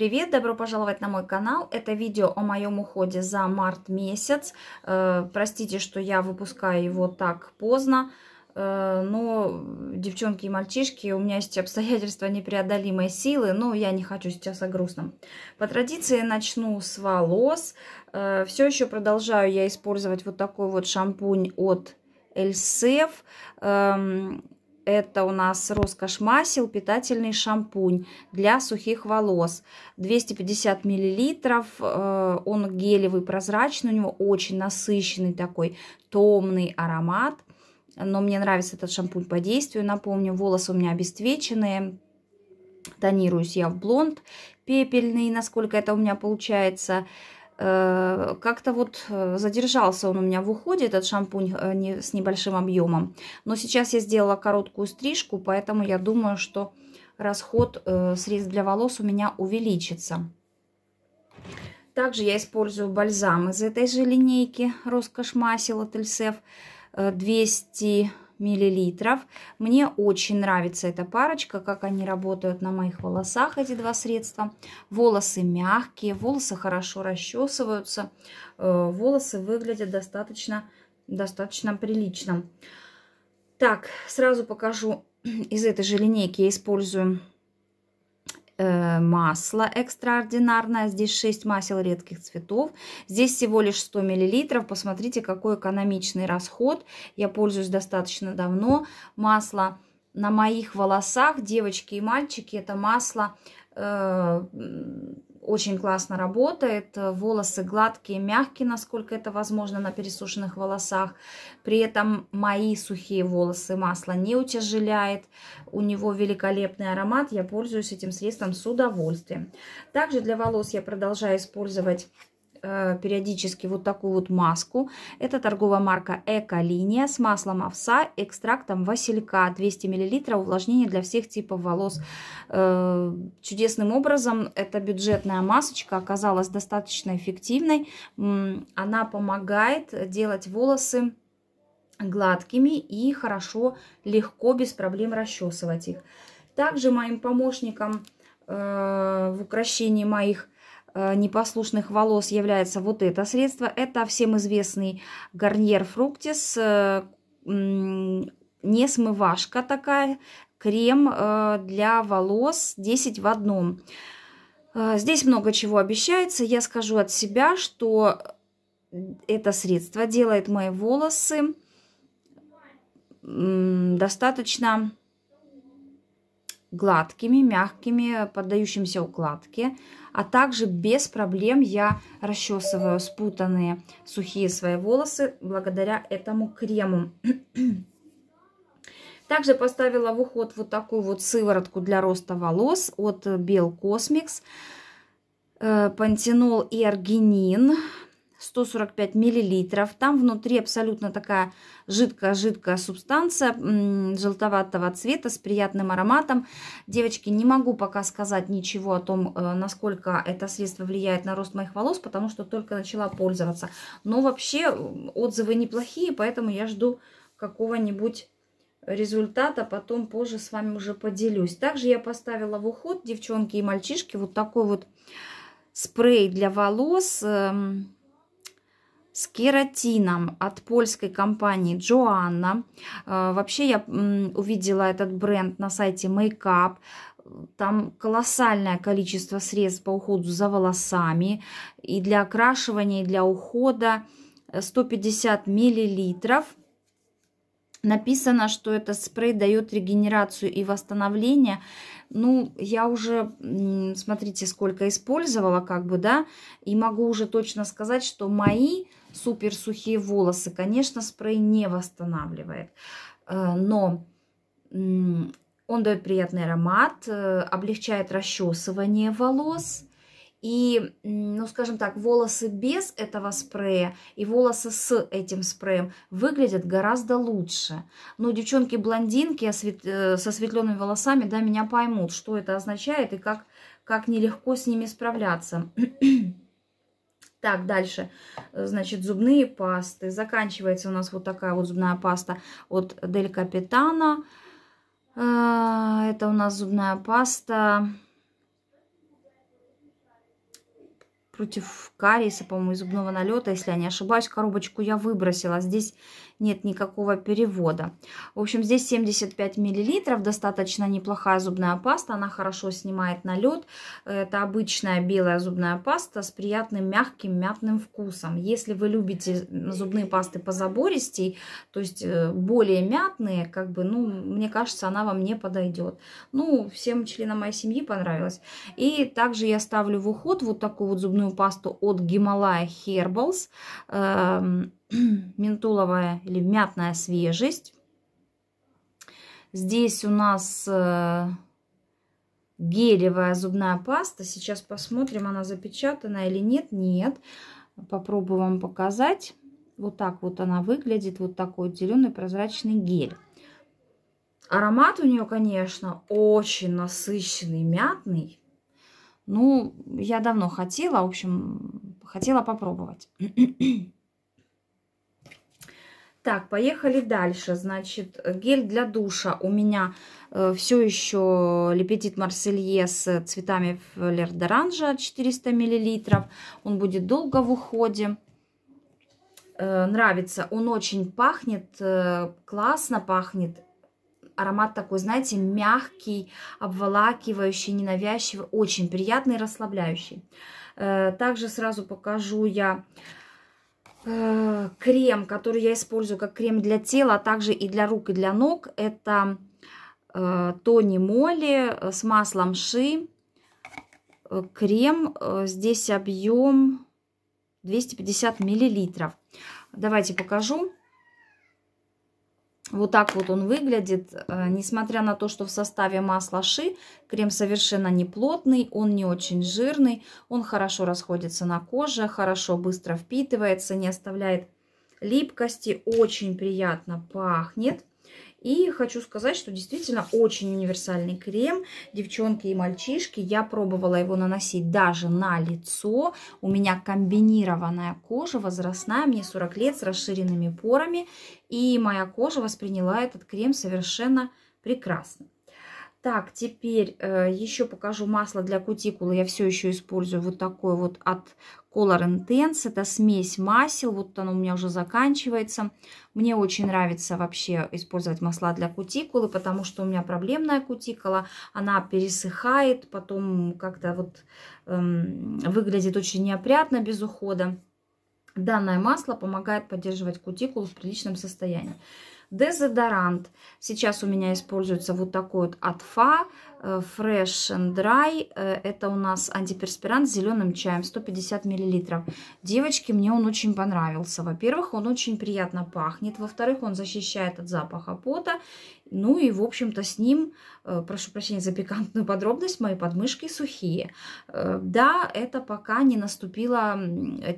Привет, добро пожаловать на мой канал. Это видео о моем уходе за март месяц. Э, простите, что я выпускаю его так поздно, э, но, девчонки и мальчишки, у меня есть обстоятельства непреодолимой силы, но я не хочу сейчас о грустном. По традиции начну с волос. Э, все еще продолжаю я использовать вот такой вот шампунь от e Эльсеф. Эм, это у нас роскошь масел, питательный шампунь для сухих волос. 250 миллилитров, э, он гелевый, прозрачный, у него очень насыщенный такой томный аромат. Но мне нравится этот шампунь по действию, напомню, волосы у меня обесцвеченные. Тонируюсь я в блонд пепельный, насколько это у меня получается. Э, как-то вот э, задержался он у меня в уходе, этот шампунь э, с небольшим объемом. Но сейчас я сделала короткую стрижку, поэтому я думаю, что расход средств для волос у меня увеличится. Также я использую бальзам из этой же линейки Роскошь Масел от Эльсев 200 миллилитров. Мне очень нравится эта парочка, как они работают на моих волосах, эти два средства. Волосы мягкие, волосы хорошо расчесываются, э, волосы выглядят достаточно, достаточно прилично. Так, сразу покажу, из этой же линейки я использую Э, масло экстраординарное. Здесь 6 масел редких цветов. Здесь всего лишь 100 мл. Посмотрите, какой экономичный расход. Я пользуюсь достаточно давно. Масло на моих волосах, девочки и мальчики, это масло э, очень классно работает. Э, волосы гладкие, мягкие, насколько это возможно на пересушенных волосах. При этом мои сухие волосы масло не утяжеляет. У него великолепный аромат. Я пользуюсь этим средством с удовольствием. Также для волос я продолжаю использовать Э, периодически вот такую вот маску. Это торговая марка Эко-линия с маслом овса, экстрактом василька, 200 мл, увлажнение для всех типов волос. Э, чудесным образом эта бюджетная масочка оказалась достаточно эффективной. Она помогает делать волосы гладкими и хорошо, легко, без проблем расчесывать их. Также моим помощником э, в украшении моих Э, непослушных волос является вот это средство. Это всем известный Garnier Fructis не смывашка такая, крем э, для волос 10 в одном. Э, здесь много чего обещается. Я скажу от себя, что это средство делает мои волосы достаточно гладкими, мягкими, поддающимся укладке. А также без проблем я расчесываю спутанные сухие свои волосы благодаря этому крему. Также поставила в уход вот такую вот сыворотку для роста волос от Bell Cosmix. Пантенол э, и аргинин. 145 миллилитров. Там внутри абсолютно такая жидкая-жидкая субстанция желтоватого цвета с приятным ароматом. Девочки, не могу пока сказать ничего о том, э, насколько это средство влияет на рост моих волос, потому что только начала пользоваться. Но вообще э, отзывы неплохие, поэтому я жду какого-нибудь результата потом позже с вами уже поделюсь. Также я поставила в уход, девчонки и мальчишки, вот такой вот спрей для волос эм, с кератином от польской компании Joanna. Э, вообще я увидела этот бренд на сайте Makeup. Там колоссальное количество средств по уходу за волосами и для окрашивания, и для ухода. 150 э, миллилитров. Написано, что этот спрей дает регенерацию и восстановление. Ну, я уже, смотрите, сколько использовала, как бы, да, и могу уже точно сказать, что мои супер сухие волосы, конечно, спрей не восстанавливает, э, но он дает приятный аромат, э, облегчает расчесывание волос. И, ну, скажем так, волосы без этого спрея и волосы с этим спреем выглядят гораздо лучше. Но девчонки-блондинки с э, осветленными волосами, да, меня поймут, что это означает и как, как нелегко с ними справляться. Так, дальше, э, значит, зубные пасты. Заканчивается у нас вот такая вот зубная паста от Дель Капитана. Э, это у нас зубная паста против кариеса, по-моему, зубного налета, если я не ошибаюсь. Коробочку я выбросила, здесь нет никакого перевода. В общем, здесь 75 миллилитров, достаточно неплохая зубная паста, она хорошо снимает налет. Это обычная белая зубная паста с приятным мягким мятным вкусом. Если вы любите зубные пасты по забористей, то есть э, более мятные, как бы, ну, мне кажется, она вам не подойдет. Ну, всем членам моей семьи понравилось. И также я ставлю в уход вот такую вот зубную зубную пасту от Гималая эм, Herbals. Ментоловая или мятная свежесть. Здесь у нас э, гелевая зубная паста. Сейчас посмотрим, она запечатана или нет. Нет. Попробую вам показать. Вот так вот она выглядит. Вот такой зеленый прозрачный гель. Аромат у нее, конечно, очень насыщенный, мятный. Ну, я давно хотела, в общем, хотела попробовать. Так, поехали дальше. Значит, гель для душа у меня э, все еще Лепетит Марселье с цветами Флер Доранжа, 400 мл. Он будет долго в уходе. Э, нравится. Он очень пахнет, э, классно пахнет аромат такой, знаете, мягкий, обволакивающий, ненавязчивый, очень приятный, расслабляющий. Э, также сразу покажу я э, крем, который я использую как крем для тела, а также и для рук, и для ног. Это э, Тони Моли с маслом ши. Крем, здесь объем 250 миллилитров. Давайте покажу. Вот так вот он выглядит. Э, несмотря на то, что в составе масла ши, крем совершенно не плотный, он не очень жирный, он хорошо расходится на коже, хорошо быстро впитывается, не оставляет липкости, очень приятно пахнет. И хочу сказать, что действительно очень универсальный крем. Девчонки и мальчишки, я пробовала его наносить даже на лицо. У меня комбинированная кожа возрастная, мне 40 лет, с расширенными порами. И моя кожа восприняла этот крем совершенно прекрасно. Так, теперь э, еще покажу масло для кутикулы. Я все еще использую вот такое вот от Color Intense. Это смесь масел. Вот оно у меня уже заканчивается. Мне очень нравится вообще использовать масла для кутикулы, потому что у меня проблемная кутикула. Она пересыхает, потом как-то вот эм, выглядит очень неопрятно без ухода. Данное масло помогает поддерживать кутикулу в приличном состоянии. Дезодорант. Сейчас у меня используется вот такой вот от Фа. Э, Fresh and Dry. Э, это у нас антиперспирант с зеленым чаем, 150 мл. Девочки, мне он очень понравился. Во-первых, он очень приятно пахнет. Во-вторых, он защищает от запаха пота. Ну и, в общем-то, с ним, э, прошу прощения за пикантную подробность, мои подмышки сухие. Э, да, это пока не наступило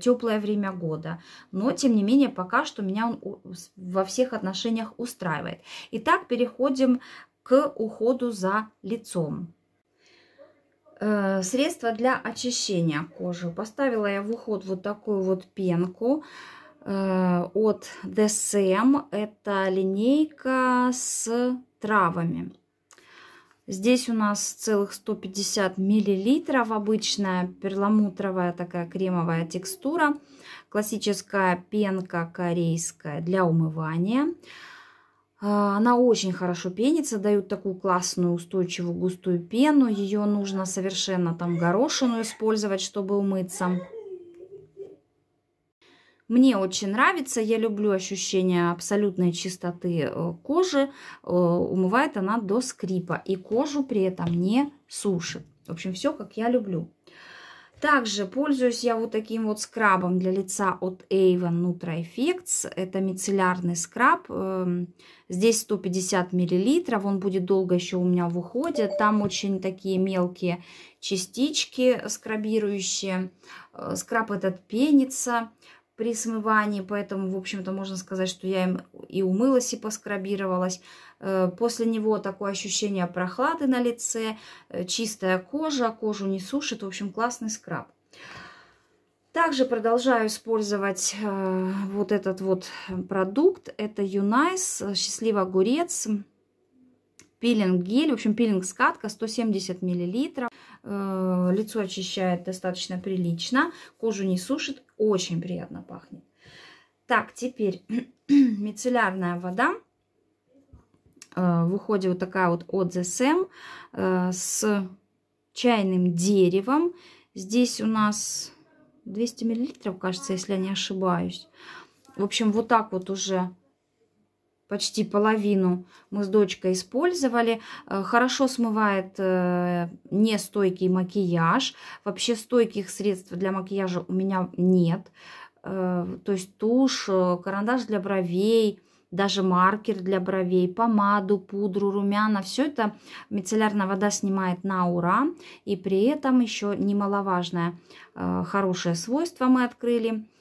теплое время года, но, тем не менее, пока что меня он во всех отношениях устраивает. Итак, переходим к уходу за лицом. Э, Средство для очищения кожи. Поставила я в уход вот такую вот пенку. Э, от DSM. Это линейка с травами. Здесь у нас целых 150 миллилитров. Обычная перламутровая такая кремовая текстура. Классическая пенка корейская для умывания. Э, она очень хорошо пенится, дают такую классную устойчивую густую пену. Ее нужно совершенно там горошину использовать, чтобы умыться. Мне очень нравится, я люблю ощущение абсолютной чистоты э, кожи. Э, умывает она до скрипа и кожу при этом не сушит. В общем, все как я люблю. Также пользуюсь я вот таким вот скрабом для лица от Avon Nutra Effects. Это мицеллярный скраб. Эм, здесь 150 мл. Он будет долго еще у меня выходит. Там очень такие мелкие частички скрабирующие. Э, скраб этот пенится при смывании, поэтому, в общем-то, можно сказать, что я им и умылась, и поскрабировалась. Э, после него такое ощущение прохлады на лице, э, чистая кожа, кожу не сушит, в общем, классный скраб. Также продолжаю использовать э, вот этот вот продукт, это Unice счастливый огурец, пилинг гель, в общем, пилинг скатка 170 миллилитров, Лицо очищает достаточно прилично, кожу не сушит, очень приятно пахнет. Так, теперь мицеллярная вода. Э, В уходе вот такая вот от ZSM э, с чайным деревом. Здесь у нас 200 миллилитров, кажется, если я не ошибаюсь. В общем, вот так вот уже почти половину мы с дочкой использовали. Э, хорошо смывает э, нестойкий макияж. Вообще стойких средств для макияжа у меня нет. Э, то есть тушь, карандаш для бровей, даже маркер для бровей, помаду, пудру, румяна. Все это мицеллярная вода снимает на ура. И при этом еще немаловажное хорошее свойство мы открыли –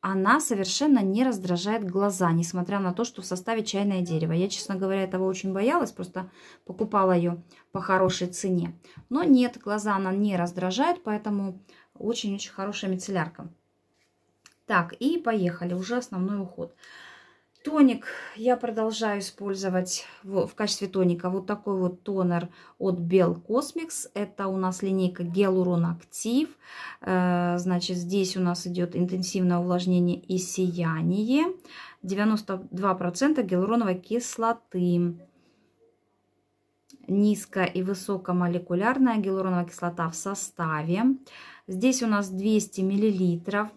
она совершенно не раздражает глаза, несмотря на то, что в составе чайное дерево. Я, честно говоря, этого очень боялась, просто покупала ее по хорошей цене. Но нет, глаза она не раздражает, поэтому очень-очень хорошая мицеллярка. Так, и поехали, уже основной уход. Тоник я продолжаю использовать в, в качестве тоника вот такой вот тонер от Bell Cosmix. Это у нас линейка Gelurun Актив. Э, значит, здесь у нас идет интенсивное увлажнение и сияние. 92% гиалуроновой кислоты. Низко- и высокомолекулярная гиалуроновая кислота в составе. Здесь у нас 200 мл.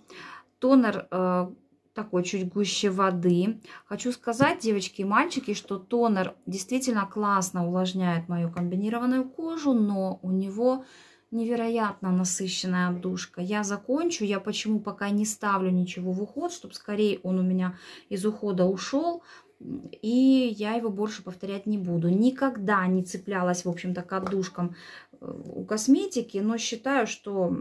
Тонер э, такой чуть гуще воды. Хочу сказать, девочки и мальчики, что тонер действительно классно увлажняет мою комбинированную кожу, но у него невероятно насыщенная отдушка. Я закончу, я почему пока не ставлю ничего в уход, чтобы скорее он у меня из ухода ушел, и я его больше повторять не буду. Никогда не цеплялась, в общем-то, к отдушкам э, у косметики, но считаю, что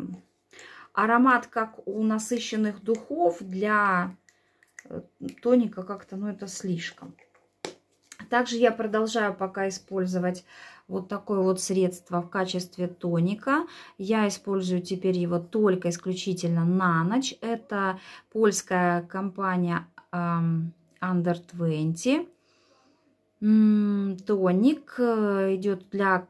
Аромат, как у насыщенных духов, для э, тоника как-то, ну, это слишком. Также я продолжаю пока использовать вот такое вот средство в качестве тоника. Я использую теперь его только исключительно на ночь. Это польская компания um, Under 20. тоник э, идет для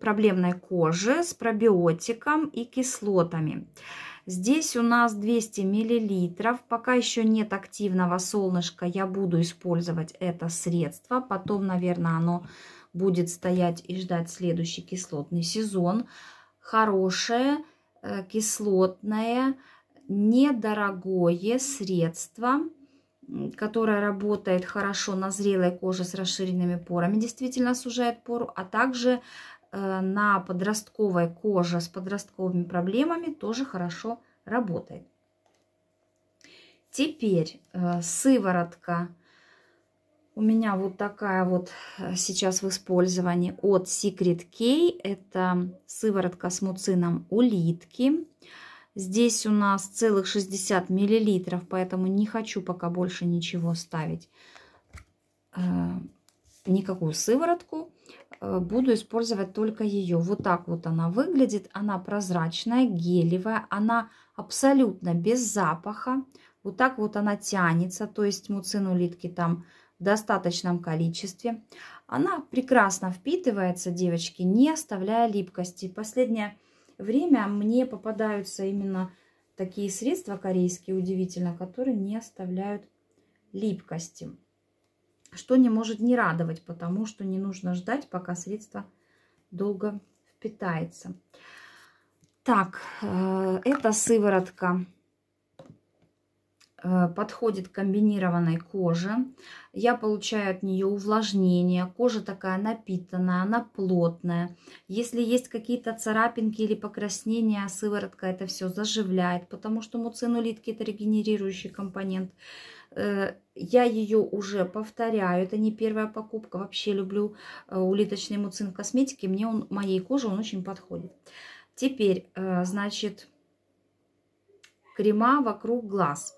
проблемной кожи с пробиотиком и кислотами. Здесь у нас 200 мл. Пока еще нет активного солнышка, я буду использовать это средство. Потом, наверное, оно будет стоять и ждать следующий кислотный сезон. Хорошее, э, кислотное, недорогое средство которая работает хорошо на зрелой коже с расширенными порами, действительно сужает пору, а также э, на подростковой коже с подростковыми проблемами тоже хорошо работает. Теперь э, сыворотка у меня вот такая вот э, сейчас в использовании от Secret K. Это сыворотка с муцином улитки. Здесь у нас целых 60 миллилитров, поэтому не хочу пока больше ничего ставить. Э, никакую сыворотку. Э, буду использовать только ее. Вот так вот она выглядит. Она прозрачная, гелевая. Она абсолютно без запаха. Вот так вот она тянется. То есть муцин улитки там в достаточном количестве. Она прекрасно впитывается, девочки, не оставляя липкости. Последняя время мне попадаются именно такие средства корейские, удивительно, которые не оставляют липкости. Что не может не радовать, потому что не нужно ждать, пока средство долго впитается. Так, э, это сыворотка Э, подходит к комбинированной коже. Я получаю от нее увлажнение. Кожа такая напитанная, она плотная. Если есть какие-то царапинки или покраснения, сыворотка это все заживляет, потому что муцинолитки это регенерирующий компонент. Э, я ее уже повторяю, это не первая покупка. Вообще люблю э, улиточный муцин в косметике. Мне он, моей коже он очень подходит. Теперь, значит, крема вокруг глаз.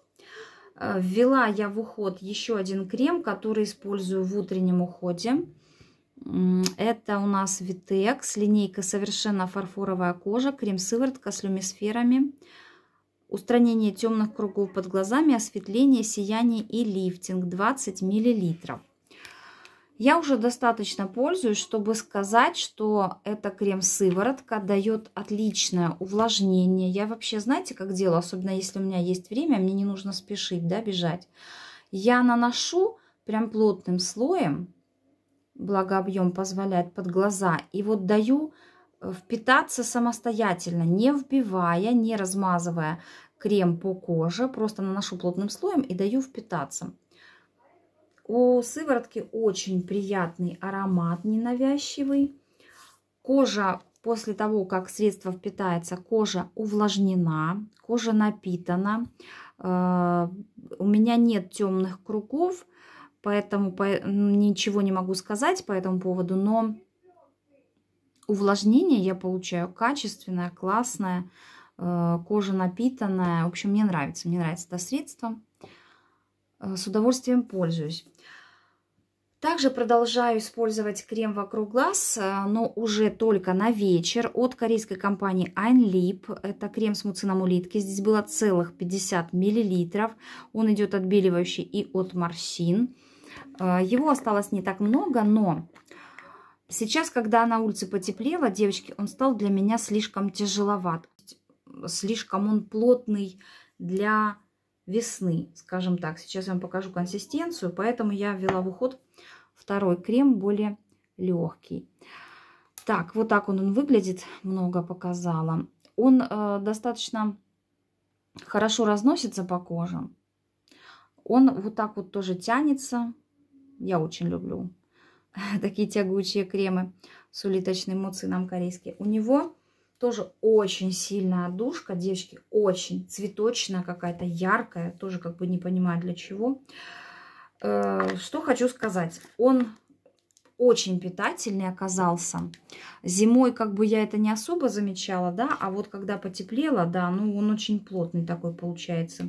Э, ввела я в уход еще один крем, который использую в утреннем уходе. Это у нас Vitex, линейка совершенно фарфоровая кожа, крем-сыворотка с люмисферами, устранение темных кругов под глазами, осветление, сияние и лифтинг 20 мл. Я уже достаточно пользуюсь, чтобы сказать, что эта крем-сыворотка дает отличное увлажнение. Я вообще, знаете, как делаю, особенно если у меня есть время, мне не нужно спешить, да, бежать. Я наношу прям плотным слоем, благо объем позволяет под глаза, и вот даю э, впитаться самостоятельно, не вбивая, не размазывая крем по коже, просто наношу плотным слоем и даю впитаться. У сыворотки очень приятный аромат, ненавязчивый. Кожа после того, как средство впитается, кожа увлажнена, кожа напитана. Э, у меня нет темных кругов, поэтому ничего не могу сказать по этому поводу, но увлажнение я получаю качественное, классное, э, кожа напитанная. В общем, мне нравится, мне нравится это средство. Э, с удовольствием пользуюсь. Также продолжаю использовать крем вокруг глаз, э, но уже только на вечер от корейской компании Айнлип. Это крем с муцином улитки. Здесь было целых 50 миллилитров. Он идет отбеливающий и от морщин. Э, его осталось не так много, но сейчас, когда на улице потеплело, девочки, он стал для меня слишком тяжеловат. Слишком он плотный для весны, скажем так. Сейчас я вам покажу консистенцию, поэтому я ввела в уход второй крем, более легкий. Так, вот так он, он выглядит, много показала. Он э, достаточно хорошо разносится по коже. Он вот так вот тоже тянется. Я очень люблю такие тягучие кремы с улиточным муцином корейские. У него тоже очень сильная одушка, девочки, очень цветочная какая-то, яркая. Тоже как бы не понимаю для чего. Э, что хочу сказать. Он очень питательный оказался. Зимой как бы я это не особо замечала, да, а вот когда потеплело, да, ну он очень плотный такой получается,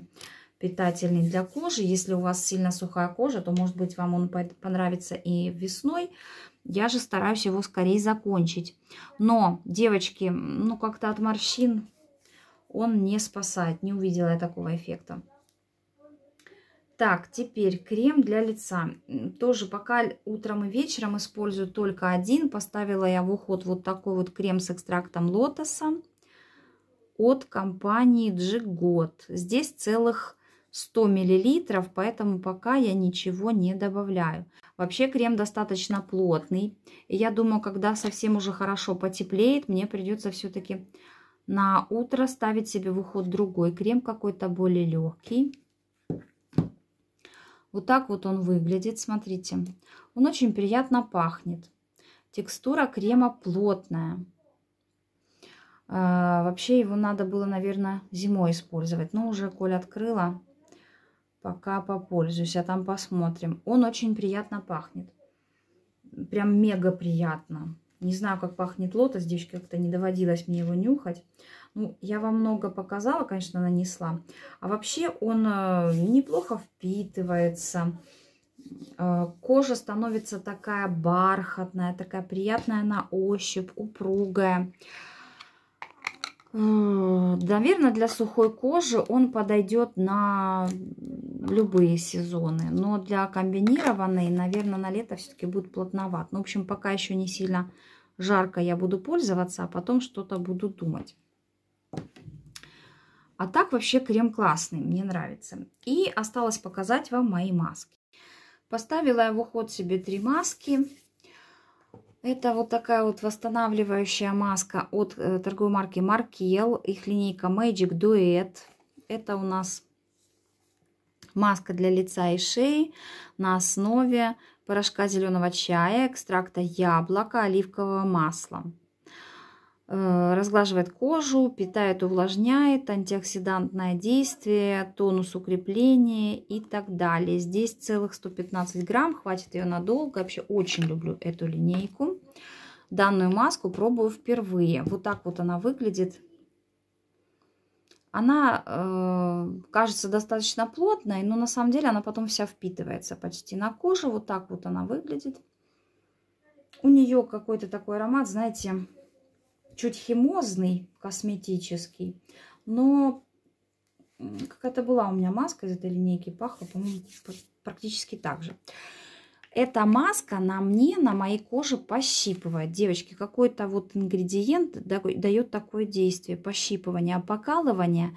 питательный для кожи. Если у вас сильно сухая кожа, то может быть вам он понравится и весной, я же стараюсь его скорее закончить. Но, девочки, ну как-то от морщин он не спасает. Не увидела я такого эффекта. Так, теперь крем для лица. Тоже пока утром и вечером использую только один. Поставила я в уход вот такой вот крем с экстрактом лотоса от компании Джигот. Здесь целых 100 миллилитров, поэтому пока я ничего не добавляю. Вообще крем достаточно плотный. я думаю, когда совсем уже хорошо потеплеет, мне придется все-таки на утро ставить себе в уход другой крем, какой-то более легкий. Вот так вот он выглядит, смотрите. Он очень приятно пахнет. Текстура крема плотная. А, вообще его надо было, наверное, зимой использовать. Но уже, Коля открыла, Пока попользуюсь, а там посмотрим. Он очень приятно пахнет. Прям мега приятно. Не знаю, как пахнет лотос, девочки, как-то не доводилось мне его нюхать. Ну, я вам много показала, конечно, нанесла. А вообще он э, неплохо впитывается. Э, кожа становится такая бархатная, такая приятная на ощупь, упругая. Э, наверное, для сухой кожи он подойдет на любые сезоны. Но для комбинированной, наверное, на лето все-таки будет плотноват. Ну, в общем, пока еще не сильно жарко я буду пользоваться, а потом что-то буду думать. А так вообще крем классный, мне нравится. И осталось показать вам мои маски. Поставила я в уход себе три маски. Это вот такая вот восстанавливающая маска от э, торговой марки Маркел. Их линейка Magic Duet. Это у нас маска для лица и шеи на основе порошка зеленого чая, экстракта яблока, оливкового масла. Э, разглаживает кожу, питает, увлажняет, антиоксидантное действие, тонус укрепления и так далее. Здесь целых 115 грамм, хватит ее надолго. Вообще очень люблю эту линейку. Данную маску пробую впервые. Вот так вот она выглядит. Она э, кажется достаточно плотной, но на самом деле она потом вся впитывается почти на кожу. Вот так вот она выглядит. У нее какой-то такой аромат, знаете, чуть химозный, косметический, но какая-то была у меня маска из этой линейки, пахла, по-моему, практически так же. Эта маска на мне, на моей коже пощипывает. Девочки, какой-то вот ингредиент дает такое действие, пощипывание, опокалывание.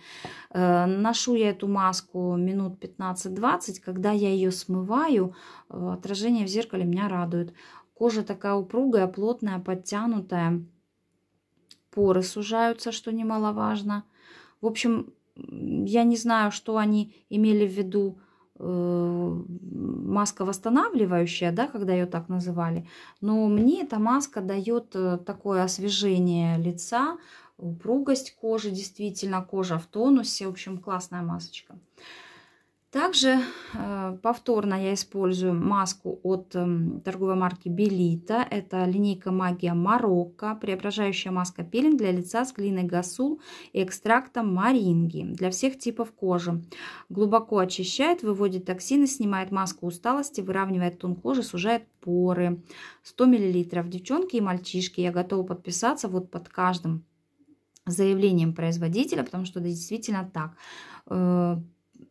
Э, ношу я эту маску минут 15-20, когда я ее смываю, э, отражение в зеркале меня радует. Кожа такая упругая, плотная, подтянутая поры сужаются, что немаловажно. В общем, я не знаю, что они имели в виду э, маска восстанавливающая, да, когда ее так называли, но мне эта маска дает э, такое освежение лица, упругость кожи, действительно кожа в тонусе, в общем, классная масочка. Также э, повторно я использую маску от эм, торговой марки Белита. Это линейка Магия Марокко, преображающая маска пилинг для лица с глиной гасул и экстрактом маринги для всех типов кожи. Глубоко очищает, выводит токсины, снимает маску усталости, выравнивает тон кожи, сужает поры. 100 мл. Девчонки и мальчишки, я готова подписаться вот под каждым заявлением производителя, потому что это действительно так э,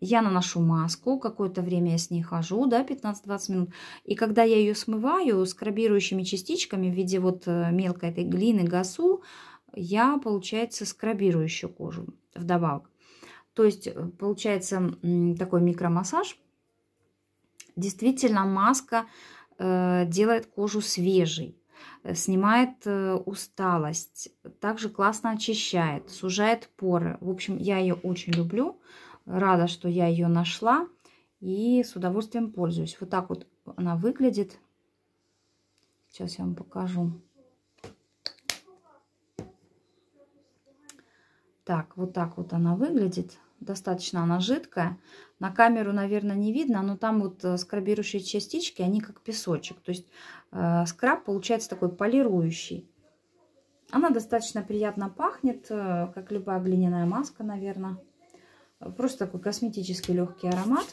я наношу маску, какое-то время я с ней хожу, да, 15-20 минут. И когда я ее смываю скрабирующими частичками в виде вот э, мелкой этой глины, гасу, я, получается, скрабирующую кожу вдобавок. То есть, э, получается, такой микромассаж. Действительно, маска э, делает кожу свежей снимает усталость, также классно очищает, сужает поры. В общем, я ее очень люблю. Рада, что я ее нашла и с удовольствием пользуюсь. Вот так вот она выглядит. Сейчас я вам покажу. Так, вот так вот она выглядит. Достаточно она жидкая. На камеру, наверное, не видно, но там вот э, скрабирующие частички, они как песочек. То есть э, скраб получается такой полирующий. Она достаточно приятно пахнет, э, как любая глиняная маска, наверное. Просто такой косметический легкий аромат.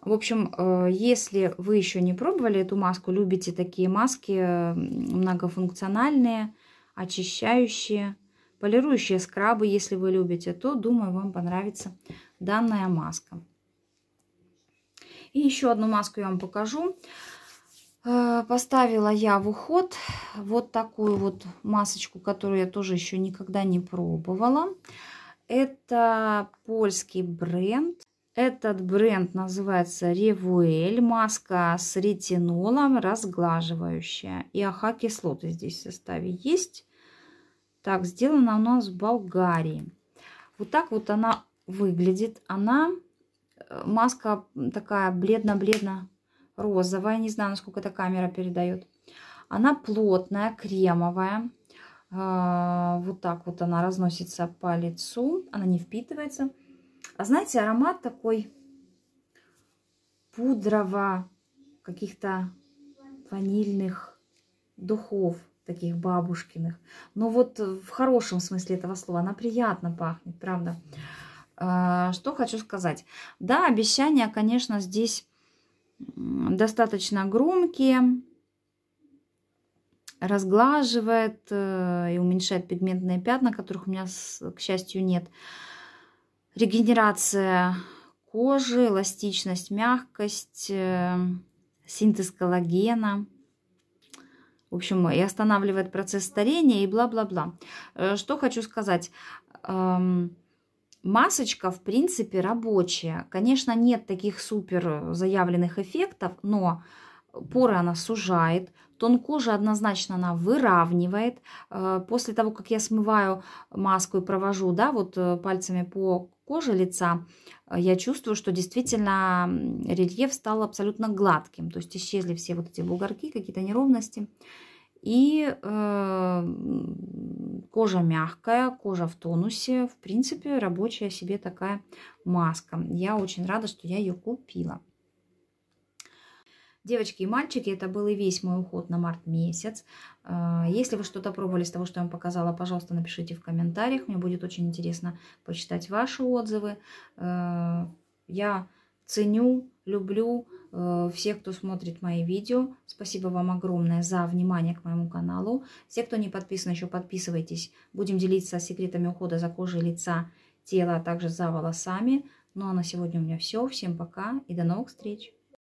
В общем, э, если вы еще не пробовали эту маску, любите такие маски э, многофункциональные, очищающие, полирующие скрабы, если вы любите, то, думаю, вам понравится данная маска. И еще одну маску я вам покажу. Э, поставила я в уход вот такую вот масочку, которую я тоже еще никогда не пробовала. Это польский бренд. Этот бренд называется Revuel. Маска с ретинолом разглаживающая. И аха-кислоты здесь в составе есть. Так, сделана у нас в Болгарии. Вот так вот она выглядит. Она, э, маска такая бледно-бледно розовая. Не знаю, насколько эта камера передает. Она плотная, кремовая. А, вот так вот она разносится по лицу, она не впитывается. А знаете, аромат такой пудрово каких-то ванильных духов, таких бабушкиных. Но вот в хорошем смысле этого слова она приятно пахнет, правда. А, что хочу сказать. Да, обещания, конечно, здесь достаточно громкие разглаживает э, и уменьшает пигментные пятна, которых у меня, к счастью, нет. Регенерация кожи, эластичность, мягкость, э, синтез коллагена. В общем, и останавливает процесс старения и бла-бла-бла. Э, что хочу сказать. Эм, масочка, в принципе, рабочая. Конечно, нет таких супер заявленных эффектов, но поры она сужает, Тон кожи однозначно она выравнивает. Э, после того, как я смываю маску и провожу, да, вот э, пальцами по коже лица, э, я чувствую, что действительно рельеф стал абсолютно гладким. То есть исчезли все вот эти бугорки, какие-то неровности. И э, кожа мягкая, кожа в тонусе. В принципе, рабочая себе такая маска. Я очень рада, что я ее купила. Девочки и мальчики, это был и весь мой уход на март месяц. А, если вы что-то пробовали из того, что я вам показала, пожалуйста, напишите в комментариях. Мне будет очень интересно почитать ваши отзывы. А, я ценю, люблю э, всех, кто смотрит мои видео. Спасибо вам огромное за внимание к моему каналу. Все, кто не подписан, еще подписывайтесь. Будем делиться секретами ухода за кожей лица, тела, а также за волосами. Ну а на сегодня у меня все. Всем пока и до новых встреч!